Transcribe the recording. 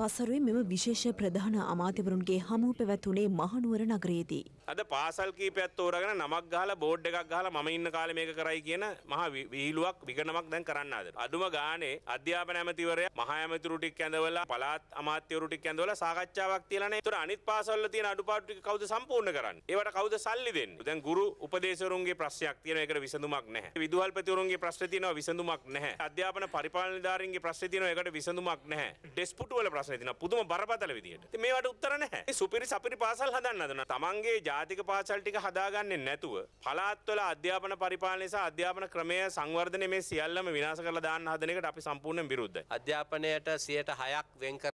පසරුවේ මෙම විශේෂ ප්‍රධාන අමාත්‍යවරුන්ගේ හමුව පැවැත්වුණේ මහනුවර නගරයේදී. අද පාසල් කීපයක් තෝරගෙන නමක් ගහලා බෝඩ් එකක් ගහලා මම ඉන්න කාලේ මේක කරයි කියන මහා විහිළුවක් විකනමක් දැන් කරන්න ආද. අදුම ගානේ අධ්‍යාපන ඇමතිවරයා මහා ඇමතිවරු ටික ඇඳවලා පළාත් අමාත්‍යවරු ටික ඇඳවලා සාකච්ඡාවක් තියලානේ. ඒතර අනිත් පාසල්වල තියෙන අඩුපාඩු ටික කවුද සම්පූර්ණ කරන්නේ? ඒවට කවුද සල්ලි දෙන්නේ? දැන් ගුරු උපදේශවරුන්ගේ ප්‍රශ්නයක් තියෙනවා ඒකට විසඳුමක් නැහැ. විදුහල්පතිවරුන්ගේ ප්‍රශ්න තියෙනවා විසඳුමක් නැහැ. අධ්‍යාපන පරිපාලන නිලධාරීන්ගේ ප්‍රශ්න තියෙනවා ඒකට විසඳුමක් නැහැ. ඩෙස්පුටු වල ප්‍රශ්න තින පුදුම බරපතල විදිහට. ඉතින් මේවට උත්තර නැහැ. මේ සුපිරි සපිරි පාසල් හදන්න හදනවා. තමන්ගේ ජාතික පාසල් ටික හදාගන්නේ නැතුව පළාත්වල අධ්‍යාපන පරිපාලනය සහ අධ්‍යාපන ක්‍රමය සංවර්ධනය මේ සියල්ලම විනාශ කරලා දාන්න හදන එකට අපි සම්පූර්ණයෙන් විරුද්ධයි. අධ්‍යාපනයට 106ක් වෙන්